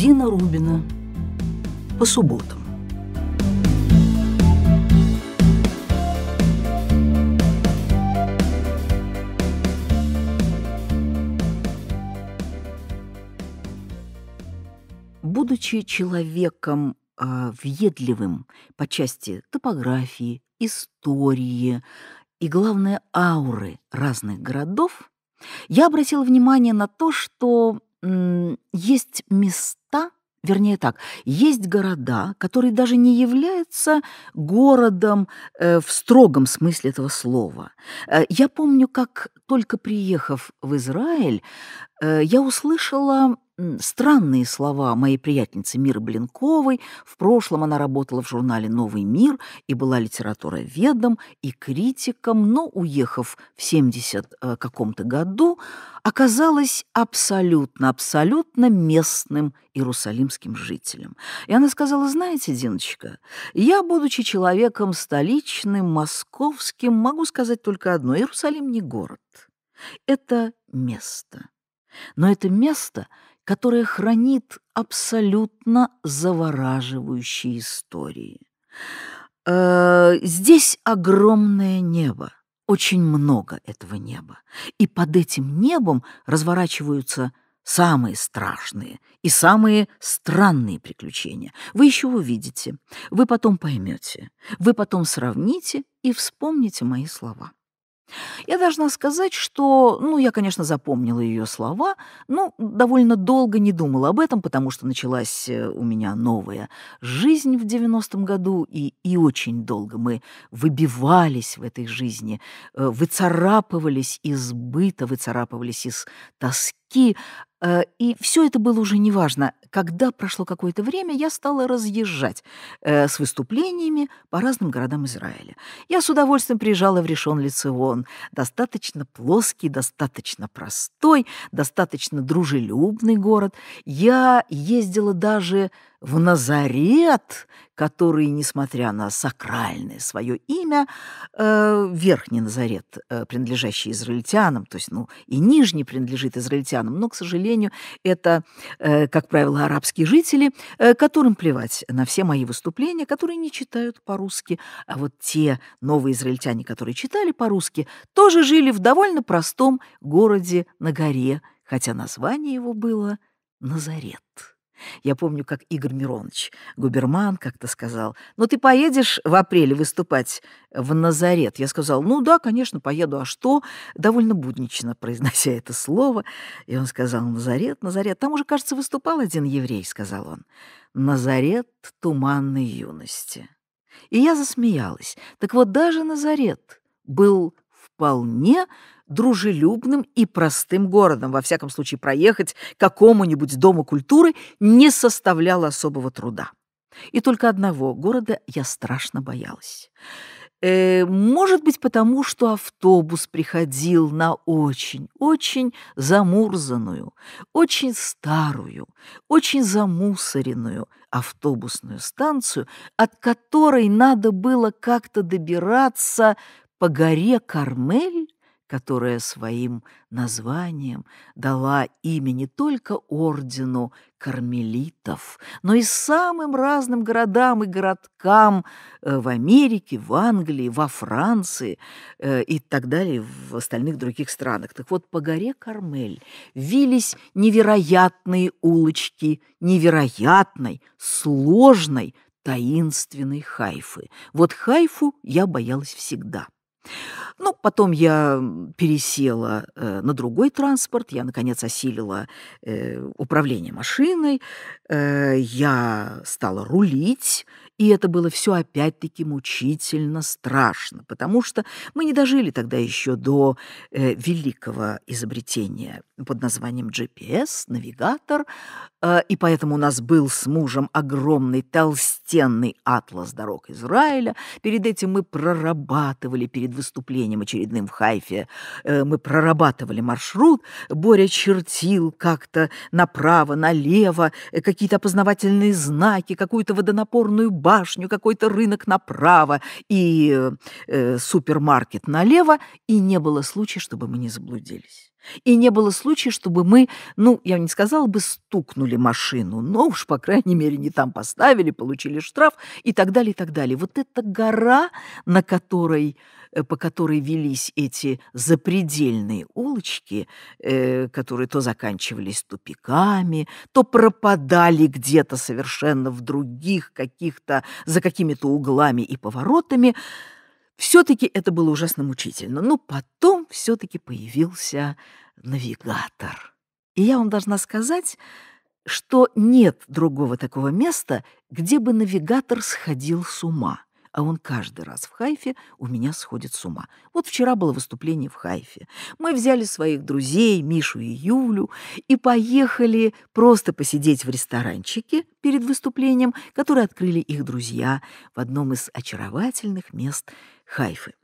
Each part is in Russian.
Дина Рубина по субботам. Будучи человеком э, въедливым по части топографии, истории и, главное, ауры разных городов, я обратила внимание на то, что есть места, вернее так, есть города, которые даже не являются городом э, в строгом смысле этого слова. Э, я помню, как только приехав в Израиль, э, я услышала Странные слова моей приятницы Миры Блинковой. В прошлом она работала в журнале «Новый мир» и была литературоведом и критиком, но, уехав в 70 э, каком-то году, оказалась абсолютно-абсолютно местным иерусалимским жителем. И она сказала, знаете, Диночка, я, будучи человеком столичным, московским, могу сказать только одно – Иерусалим не город. Это место. Но это место – которая хранит абсолютно завораживающие истории. Э -э здесь огромное небо, очень много этого неба. И под этим небом разворачиваются самые страшные и самые странные приключения. Вы еще увидите, вы потом поймете, вы потом сравните и вспомните мои слова. Я должна сказать, что, ну, я, конечно, запомнила ее слова, но довольно долго не думала об этом, потому что началась э, у меня новая жизнь в 90-м году, и, и очень долго мы выбивались в этой жизни, э, выцарапывались из быта, выцарапывались из тоски, куски, э, и все это было уже неважно. Когда прошло какое-то время, я стала разъезжать э, с выступлениями по разным городам Израиля. Я с удовольствием приезжала в решен лицеон. Достаточно плоский, достаточно простой, достаточно дружелюбный город. Я ездила даже в Назарет, который, несмотря на сакральное свое имя, э, верхний Назарет, принадлежащий израильтянам, то есть, ну, и нижний принадлежит израильтянам, израильтянам. Но, к сожалению, это, э, как правило, арабские жители, э, которым плевать на все мои выступления, которые не читают по-русски. А вот те новые израильтяне, которые читали по-русски, тоже жили в довольно простом городе на горе, хотя название его было Назарет. Я помню, как Игорь Миронович, губерман, как-то сказал, «Ну, ты поедешь в апреле выступать в Назарет?» Я сказал, «Ну да, конечно, поеду, а что?» Довольно буднично произнося это слово. И он сказал, «Назарет, Назарет, там уже, кажется, выступал один еврей», — сказал он. «Назарет туманной юности». И я засмеялась. Так вот, даже Назарет был вполне дружелюбным и простым городом. Во всяком случае, проехать какому-нибудь дому культуры не составляло особого труда. И только одного города я страшно боялась. Э, может быть, потому что автобус приходил на очень, очень замурзанную, очень старую, очень замусоренную автобусную станцию, от которой надо было как-то добираться по горе Кармель которая своим названием дала имя не только ордену кармелитов, но и самым разным городам и городкам э, в Америке, в Англии, во Франции э, и так далее, в остальных других странах. Так вот, по горе Кармель вились невероятные улочки невероятной, сложной, таинственной Хайфы. Вот Хайфу я боялась всегда. Ну, потом я пересела э, на другой транспорт, я, наконец, осилила э, управление машиной, э, я стала рулить, и это было все опять-таки мучительно страшно, потому что мы не дожили тогда еще до э, великого изобретения под названием GPS, навигатор, э, и поэтому у нас был с мужем огромный толстенный атлас дорог Израиля. Перед этим мы прорабатывали перед выступлением очередным в Хайфе, э, мы прорабатывали маршрут. Боря чертил как-то направо, налево э, какие-то опознавательные знаки, какую-то водонапорную базу башню, какой-то рынок направо и э, супермаркет налево, и не было случая, чтобы мы не заблудились. И не было случая, чтобы мы, ну, я не сказала бы, стукнули машину, но уж, по крайней мере, не там поставили, получили штраф и так далее, и так далее. Вот эта гора, на которой Э, по которой велись эти запредельные улочки, э, которые то заканчивались тупиками, то пропадали где-то совершенно в других каких-то, за какими-то углами и поворотами, все-таки это было ужасно мучительно. Но потом все-таки появился навигатор. И я вам должна сказать, что нет другого такого места, где бы навигатор сходил с ума а он каждый раз в Хайфе у меня сходит с ума. Вот вчера было выступление в Хайфе. Мы взяли своих друзей, Мишу и Юлю, и поехали просто посидеть в ресторанчике перед выступлением, который открыли их друзья в одном из очаровательных мест Хайфы.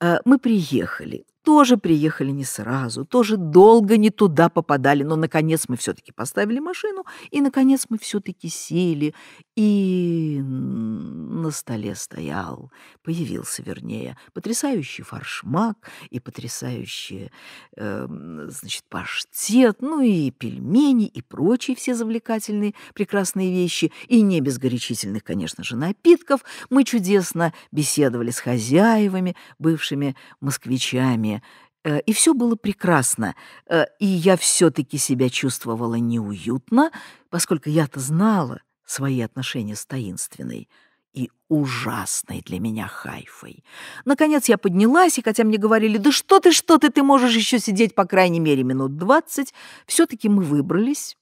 А, мы приехали, тоже приехали не сразу, тоже долго не туда попадали, но, наконец, мы все-таки поставили машину, и, наконец, мы все-таки сели, и на столе стоял, появился, вернее, потрясающий фаршмак и потрясающий, э, значит, паштет, ну и пельмени, и прочие все завлекательные прекрасные вещи, и не без горячительных, конечно же, напитков. Мы чудесно беседовали с хозяевами, бывшими москвичами, свидание, э, и все было прекрасно, э, и я все-таки себя чувствовала неуютно, поскольку я-то знала свои отношения с таинственной и ужасной для меня хайфой. Наконец я поднялась, и хотя мне говорили, да что ты, что ты, ты можешь еще сидеть по крайней мере минут двадцать, все-таки мы выбрались,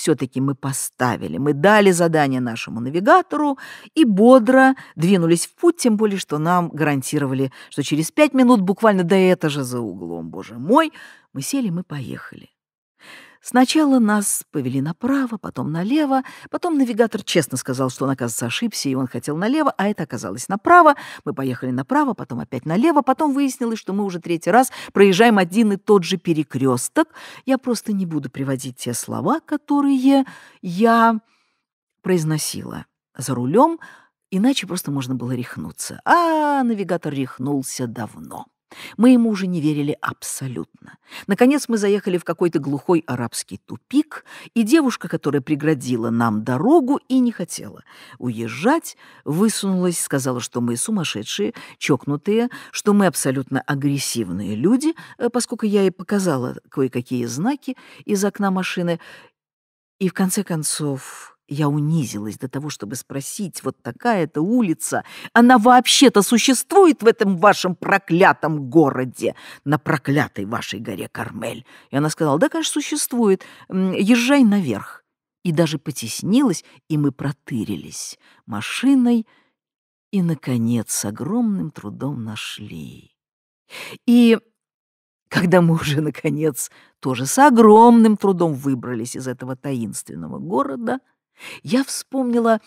все-таки мы поставили, мы дали задание нашему навигатору и бодро двинулись в путь, тем более, что нам гарантировали, что через пять минут буквально до это же за углом, боже мой, мы сели, мы поехали. Сначала нас повели направо, потом налево, потом навигатор честно сказал, что он, оказывается, ошибся, и он хотел налево, а это оказалось направо. Мы поехали направо, потом опять налево, потом выяснилось, что мы уже третий раз проезжаем один и тот же перекресток. Я просто не буду приводить те слова, которые я произносила за рулем, иначе просто можно было рехнуться. А навигатор рехнулся давно. Мы ему уже не верили абсолютно. Наконец мы заехали в какой-то глухой арабский тупик, и девушка, которая преградила нам дорогу и не хотела уезжать, высунулась, сказала, что мы сумасшедшие, чокнутые, что мы абсолютно агрессивные люди, э, поскольку я ей показала кое-какие знаки из окна машины. И в конце концов я унизилась до того, чтобы спросить, вот такая-то улица, она вообще-то существует в этом вашем проклятом городе, на проклятой вашей горе Кармель? И она сказала, да, конечно, существует, езжай наверх. И даже потеснилась, и мы протырились машиной, и, наконец, с огромным трудом нашли. И когда мы уже, наконец, тоже с огромным трудом выбрались из этого таинственного города — я вспомнила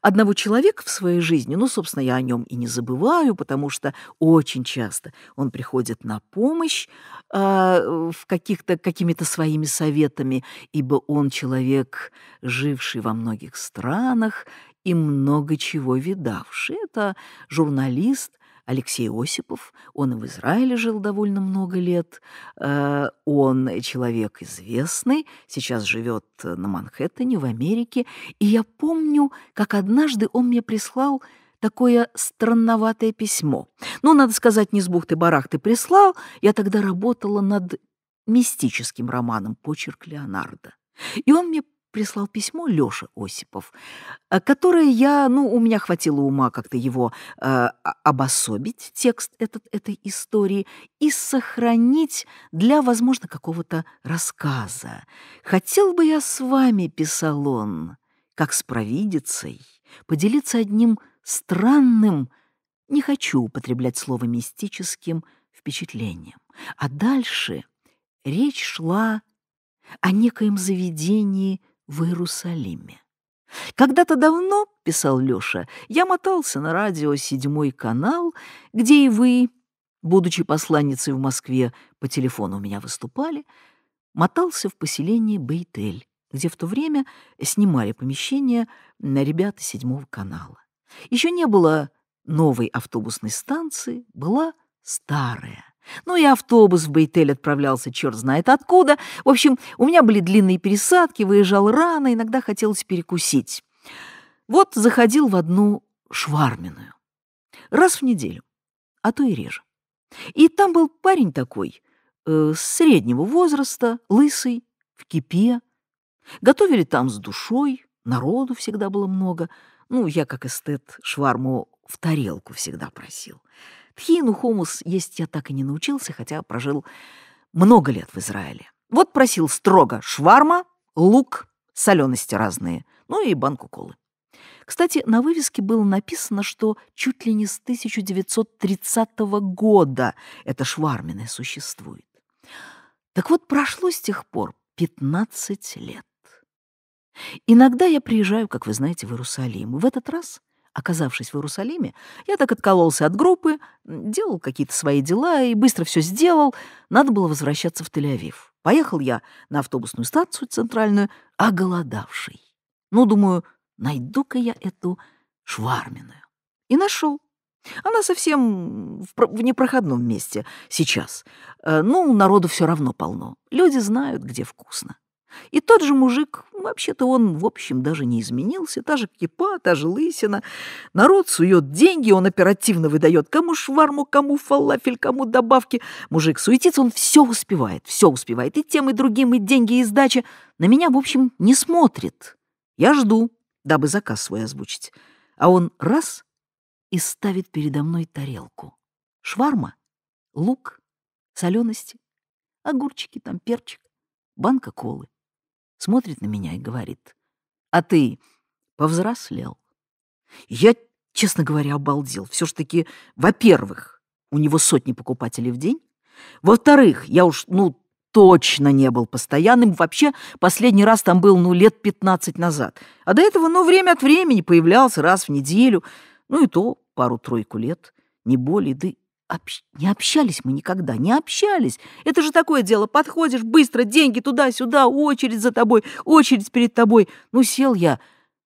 одного человека в своей жизни, ну, собственно, я о нем и не забываю, потому что очень часто он приходит на помощь э, в каких-то какими-то своими советами, ибо он человек, живший во многих странах и много чего видавший. Это журналист Алексей Осипов, он и в Израиле жил довольно много лет, э, он человек известный, сейчас живет на Манхэттене, в Америке, и я помню, как однажды он мне прислал такое странноватое письмо. Ну, надо сказать, не с бухты-барахты прислал, я тогда работала над мистическим романом «Почерк Леонардо». И он мне прислал письмо Лёша Осипов, э, которое я, ну, у меня хватило ума как-то его э, обособить, текст этот, этой истории, и сохранить для, возможно, какого-то рассказа. «Хотел бы я с вами, — писал он, — как с провидицей, поделиться одним странным, не хочу употреблять слово мистическим, впечатлением. А дальше речь шла о некоем заведении – в Иерусалиме. «Когда-то давно, — писал Лёша, — я мотался на радио «Седьмой канал», где и вы, будучи посланницей в Москве, по телефону у меня выступали, мотался в поселении Бейтель, где в то время снимали помещение на ребята «Седьмого канала». Еще не было новой автобусной станции, была старая, ну и автобус в Бейтель отправлялся черт знает откуда. В общем, у меня были длинные пересадки, выезжал рано, иногда хотелось перекусить. Вот заходил в одну шварменную. Раз в неделю, а то и реже. И там был парень такой, э, среднего возраста, лысый, в кипе. Готовили там с душой, народу всегда было много. Ну, я, как эстет, шварму в тарелку всегда просил. Тхину хумус есть я так и не научился, хотя прожил много лет в Израиле. Вот просил строго шварма, лук, солености разные, ну и банку колы. Кстати, на вывеске было написано, что чуть ли не с 1930 года это шварменное существует. Так вот, прошло с тех пор 15 лет. Иногда я приезжаю, как вы знаете, в Иерусалим. в этот раз Оказавшись в Иерусалиме, я так откололся от группы, делал какие-то свои дела и быстро все сделал. Надо было возвращаться в Тель-Авив. Поехал я на автобусную станцию центральную, оголодавший. Ну, думаю, найду-ка я эту шварменную. И нашел. Она совсем в, в непроходном месте сейчас. Э, ну, народу все равно полно. Люди знают, где вкусно. И тот же мужик, вообще-то он, в общем, даже не изменился, та же кипа, та же лысина. Народ сует деньги, он оперативно выдает кому шварму, кому фалафель, кому добавки. Мужик суетится, он все успевает, все успевает, и тем, и другим, и деньги, и сдача. На меня, в общем, не смотрит. Я жду, дабы заказ свой озвучить. А он раз и ставит передо мной тарелку. Шварма, лук, солености, огурчики там, перчик, банка колы смотрит на меня и говорит, «А ты повзрослел?» Я, честно говоря, обалдел. Все ж таки, во-первых, у него сотни покупателей в день, во-вторых, я уж, ну, точно не был постоянным. Вообще, последний раз там был, ну, лет 15 назад. А до этого, ну, время от времени появлялся раз в неделю. Ну, и то пару-тройку лет, не более, да общ... не общались мы никогда, не общались. Это же такое дело, подходишь быстро, деньги туда-сюда, очередь за тобой, очередь перед тобой. Ну, сел я,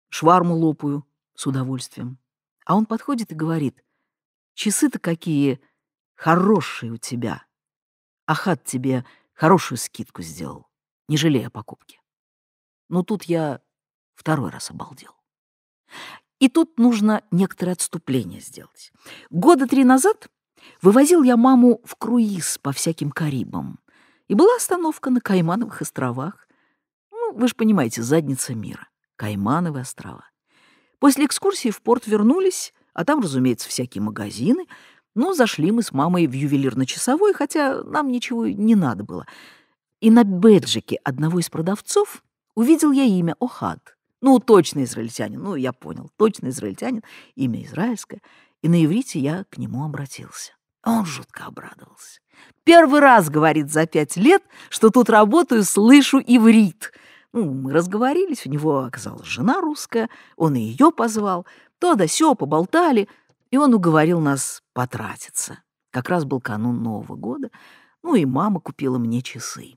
шварму лопаю с удовольствием. А он подходит и говорит, часы-то какие хорошие у тебя. Ахат тебе хорошую скидку сделал, не жалея покупки. Но ну, тут я второй раз обалдел. И тут нужно некоторое отступление сделать. Года три назад Вывозил я маму в круиз по всяким Карибам. И была остановка на Каймановых островах. Ну, вы же понимаете, задница мира. каймановые острова. После экскурсии в порт вернулись, а там, разумеется, всякие магазины. Но ну, зашли мы с мамой в ювелирно-часовой, хотя нам ничего не надо было. И на бэджике одного из продавцов увидел я имя Охад. Ну, точно израильтянин, ну, я понял, точно израильтянин, имя израильское и на иврите я к нему обратился. Он жутко обрадовался. «Первый раз, — говорит, — за пять лет, что тут работаю, слышу иврит». Ну, мы разговорились, у него оказалась жена русская, он и ее позвал, то да сё, поболтали, и он уговорил нас потратиться. Как раз был канун Нового года, ну и мама купила мне часы,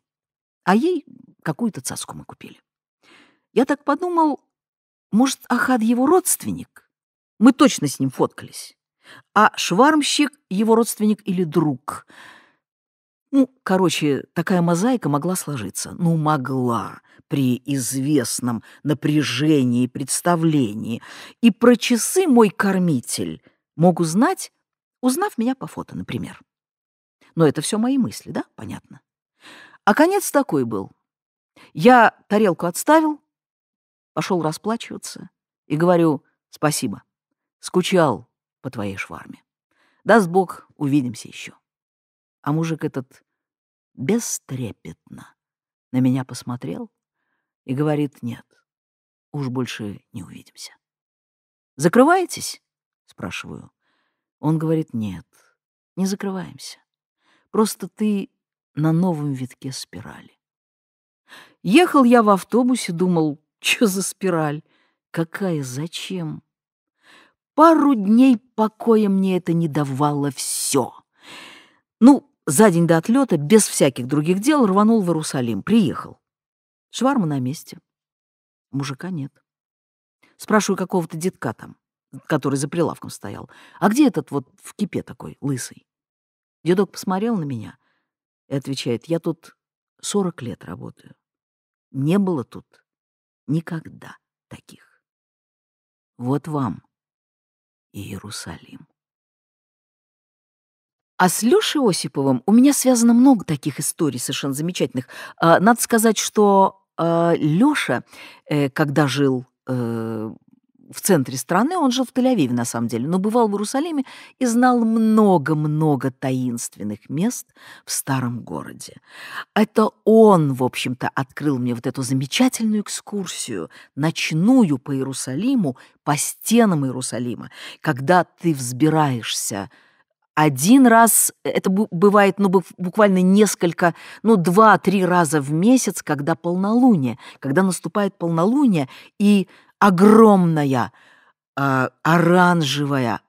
а ей какую-то цаску мы купили. Я так подумал, может, Ахад его родственник? Мы точно с ним фоткались. А швармщик — его родственник или друг. Ну, короче, такая мозаика могла сложиться. Ну, могла при известном напряжении, представлении. И про часы мой кормитель мог узнать, узнав меня по фото, например. Но это все мои мысли, да? Понятно. А конец такой был. Я тарелку отставил, пошел расплачиваться и говорю «спасибо». Скучал по твоей шварме. Даст Бог, увидимся еще. А мужик этот бестрепетно на меня посмотрел и говорит, нет, уж больше не увидимся. «Закрываетесь?» — спрашиваю. Он говорит, нет, не закрываемся. Просто ты на новом витке спирали. Ехал я в автобусе, думал, что за спираль? Какая, зачем? пару дней покоя мне это не давало все. Ну, за день до отлета, без всяких других дел, рванул в Иерусалим, приехал. Шварма на месте. Мужика нет. Спрашиваю какого-то детка там, который за прилавком стоял. А где этот вот в кипе такой, лысый? Дедок посмотрел на меня и отвечает, я тут 40 лет работаю. Не было тут никогда таких. Вот вам и Иерусалим. А с Лёшей Осиповым у меня связано много таких историй совершенно замечательных. А, надо сказать, что а, Лёша, э, когда жил э, в центре страны, он жил в Тель-Авиве на самом деле, но бывал в Иерусалиме и знал много-много таинственных мест в старом городе. Это он, в общем-то, открыл мне вот эту замечательную экскурсию, ночную по Иерусалиму, по стенам Иерусалима, когда ты взбираешься один раз, это бывает ну, буквально несколько, ну, два-три раза в месяц, когда полнолуние, когда наступает полнолуние, и огромная, э, оранжевая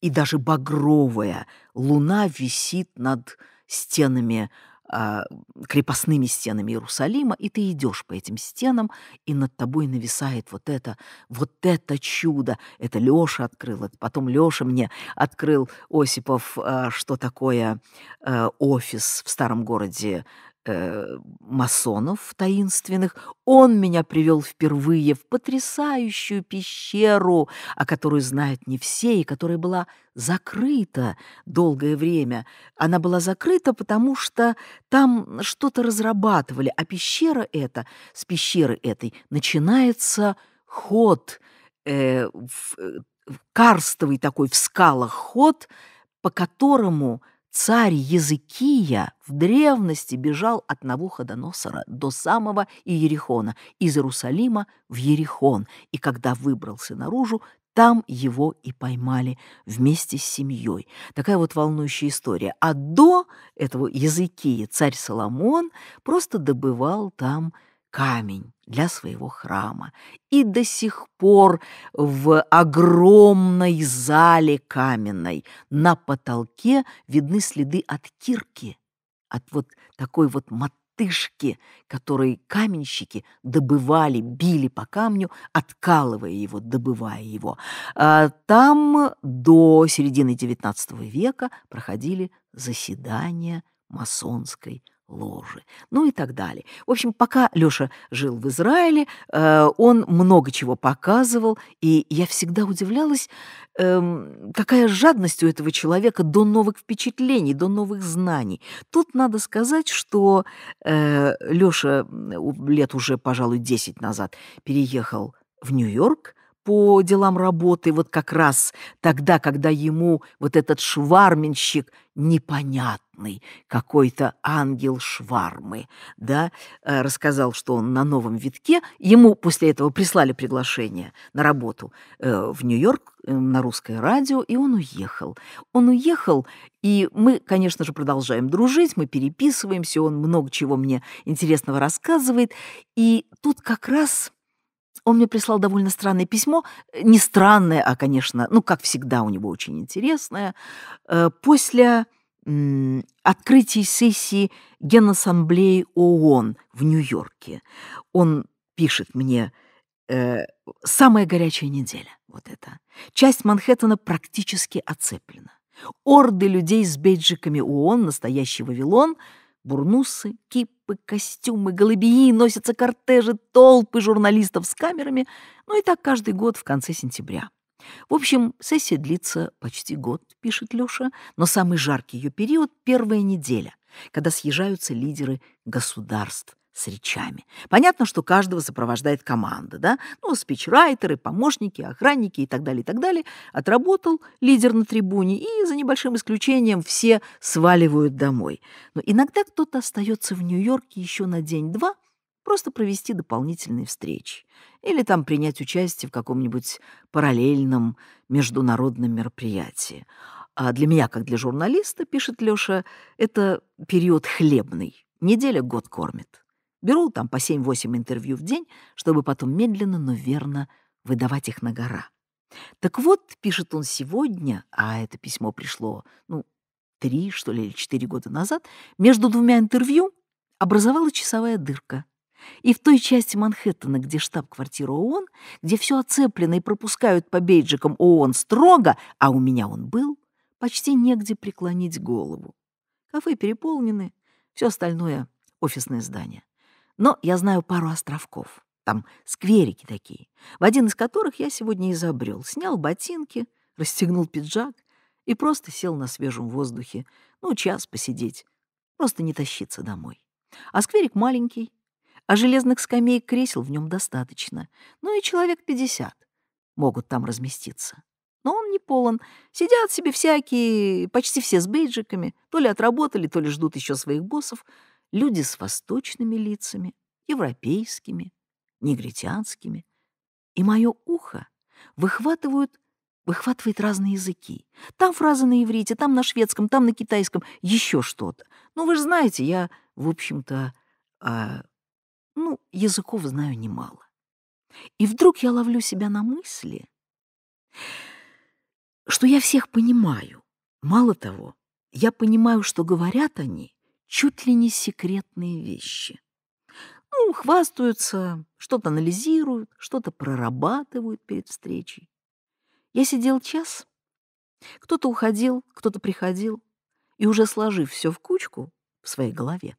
и даже багровая луна висит над стенами а, крепостными стенами Иерусалима, и ты идешь по этим стенам, и над тобой нависает вот это, вот это чудо. Это Леша открыл, это потом Леша мне открыл Осипов, а, что такое э, офис в старом городе э, масонов таинственных, он меня привел впервые в потрясающую пещеру, о которой знают не все, и которая была закрыта долгое время. Она была закрыта, потому что там что-то разрабатывали, а пещера эта, с пещеры этой начинается ход, э, в, э, в карстовый такой в скалах ход, по которому – Царь Языкия в древности бежал от Навуходоносора до самого Иерихона, из Иерусалима в Иерихон. и когда выбрался наружу, там его и поймали вместе с семьей. Такая вот волнующая история. А до этого Языкия царь Соломон просто добывал там камень для своего храма. И до сих пор в огромной зале каменной на потолке видны следы от кирки, от вот такой вот мотышки, которые каменщики добывали, били по камню, откалывая его, добывая его. А там до середины XIX века проходили заседания масонской ложи, ну и так далее. В общем, пока Лёша жил в Израиле, э, он много чего показывал, и я всегда удивлялась, э, какая жадность у этого человека до новых впечатлений, до новых знаний. Тут надо сказать, что э, Лёша лет уже, пожалуй, 10 назад переехал в Нью-Йорк, по делам работы вот как раз тогда, когда ему вот этот шварменщик непонятный, какой-то ангел швармы, да, э, рассказал, что он на новом витке. Ему после этого прислали приглашение на работу э, в Нью-Йорк э, на русское радио, и он уехал. Он уехал, и мы, конечно же, продолжаем дружить, мы переписываемся, он много чего мне интересного рассказывает. И тут как раз он мне прислал довольно странное письмо. Э, не странное, а, конечно, ну, как всегда, у него очень интересное. Э, после открытия сессии Генассамблеи ООН в Нью-Йорке он пишет мне э, «Самая горячая неделя». Вот это. Часть Манхэттена практически оцеплена. Орды людей с бейджиками ООН, настоящий Вавилон — Бурнусы, кипы, костюмы, голубии, носятся кортежи, толпы журналистов с камерами, ну и так каждый год в конце сентября. В общем, сессия длится почти год, пишет Лёша, но самый жаркий ее период — первая неделя, когда съезжаются лидеры государств, с речами. Понятно, что каждого сопровождает команда, да? Ну, спичрайтеры, помощники, охранники и так далее, и так далее. Отработал лидер на трибуне, и за небольшим исключением все сваливают домой. Но иногда кто-то остается в Нью-Йорке еще на день-два, просто провести дополнительные встречи или там принять участие в каком-нибудь параллельном международном мероприятии. А для меня, как для журналиста, пишет Лёша, это период хлебный. Неделя год кормит. Беру там по 7-8 интервью в день, чтобы потом медленно, но верно выдавать их на гора. Так вот, пишет он сегодня, а это письмо пришло, ну, три, что ли, или четыре года назад, между двумя интервью образовала часовая дырка. И в той части Манхэттена, где штаб-квартира ООН, где все оцеплено и пропускают по бейджикам ООН строго, а у меня он был, почти негде преклонить голову. Кафе переполнены, все остальное — офисное здание но я знаю пару островков. Там скверики такие, в один из которых я сегодня и забрел. Снял ботинки, расстегнул пиджак и просто сел на свежем воздухе. Ну, час посидеть, просто не тащиться домой. А скверик маленький, а железных скамеек кресел в нем достаточно. Ну и человек 50 могут там разместиться. Но он не полон. Сидят себе всякие, почти все с бейджиками. То ли отработали, то ли ждут еще своих боссов — люди с восточными лицами, европейскими, негритянскими. И мое ухо выхватывают, выхватывает разные языки. Там фразы на иврите, там на шведском, там на китайском, еще что-то. Ну, вы же знаете, я, в общем-то, э, ну, языков знаю немало. И вдруг я ловлю себя на мысли, что я всех понимаю. Мало того, я понимаю, что говорят они чуть ли не секретные вещи. Ну, хвастаются, что-то анализируют, что-то прорабатывают перед встречей. Я сидел час, кто-то уходил, кто-то приходил, и уже сложив все в кучку в своей голове,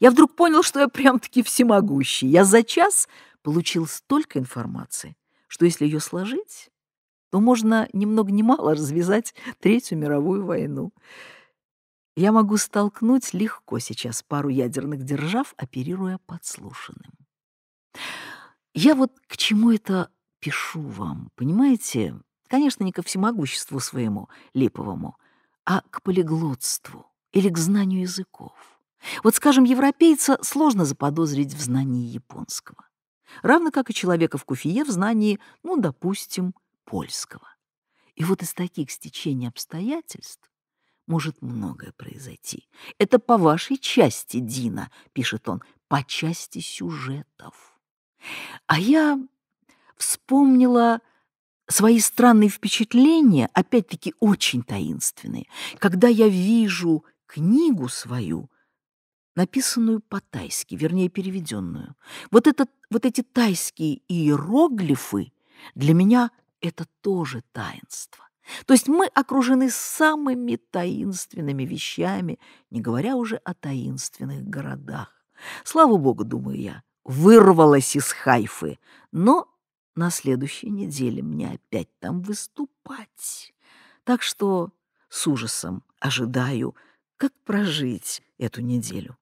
я вдруг понял, что я прям-таки всемогущий. Я за час получил столько информации, что если ее сложить, то можно немного много ни мало развязать Третью мировую войну я могу столкнуть легко сейчас пару ядерных держав, оперируя подслушанным. Я вот к чему это пишу вам, понимаете? Конечно, не ко всемогуществу своему, липовому, а к полиглотству или к знанию языков. Вот, скажем, европейца сложно заподозрить в знании японского. Равно как и человека в куфие в знании, ну, допустим, польского. И вот из таких стечений обстоятельств может многое произойти. Это по вашей части, Дина, пишет он, по части сюжетов. А я вспомнила свои странные впечатления, опять-таки очень таинственные, когда я вижу книгу свою, написанную по-тайски, вернее, переведенную. Вот, этот, вот эти тайские иероглифы для меня это тоже таинство. То есть мы окружены самыми таинственными вещами, не говоря уже о таинственных городах. Слава богу, думаю я, вырвалась из Хайфы, но на следующей неделе мне опять там выступать. Так что с ужасом ожидаю, как прожить эту неделю.